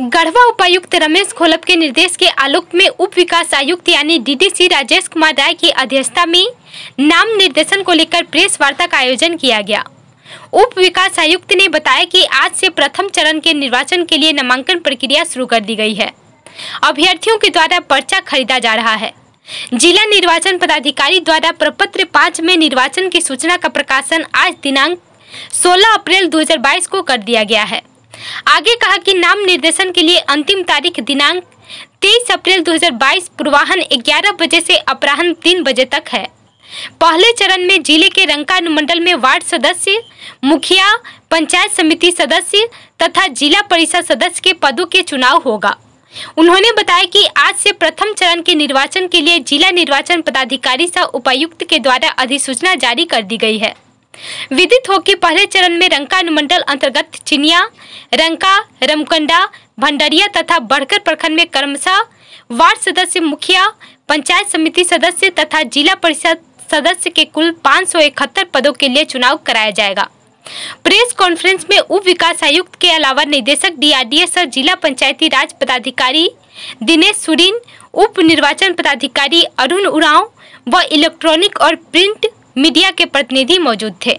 गढ़वा उपायुक्त रमेश खोलप के निर्देश के आलोक में उप विकास आयुक्त यानी डीडीसी राजेश कुमार राय की अध्यक्षता में नाम निर्देशन को लेकर प्रेस वार्ता का आयोजन किया गया उप विकास आयुक्त ने बताया कि आज से प्रथम चरण के निर्वाचन के लिए नामांकन प्रक्रिया शुरू कर दी गई है अभ्यर्थियों के द्वारा पर्चा खरीदा जा रहा है जिला निर्वाचन पदाधिकारी द्वारा प्रपत्र पाँच में निर्वाचन की सूचना का प्रकाशन आज दिनांक 16 अप्रैल 2022 को कर दिया गया है आगे कहा कि नाम निर्देशन के लिए अंतिम तारीख दिनांक 23 अप्रैल 2022 पूर्वाहन 11 बजे से अपराहन 3 बजे तक है पहले चरण में जिले के रंका अनुमंडल में वार्ड सदस्य मुखिया पंचायत समिति सदस्य तथा जिला परिषद सदस्य के पदों के चुनाव होगा उन्होंने बताया कि आज से प्रथम चरण के निर्वाचन के लिए जिला निर्वाचन पदाधिकारी सह उपायुक्त के द्वारा अधिसूचना जारी कर दी गई है विदित हो कि पहले चरण में रंका अनुमंडल अंतर्गत चिनिया रंका रमकंडा भंडरिया तथा बढ़कर प्रखंड में कर्मसा वार्ड सदस्य मुखिया पंचायत समिति सदस्य तथा जिला परिषद सदस्य के कुल पाँच पदों के लिए चुनाव कराया जाएगा प्रेस कॉन्फ्रेंस में उप विकास आयुक्त के अलावा निदेशक डीआरडीएस और जिला पंचायती राज पदाधिकारी दिनेश सुरीन उप निर्वाचन पदाधिकारी अरुण उराव व इलेक्ट्रॉनिक और प्रिंट मीडिया के प्रतिनिधि मौजूद थे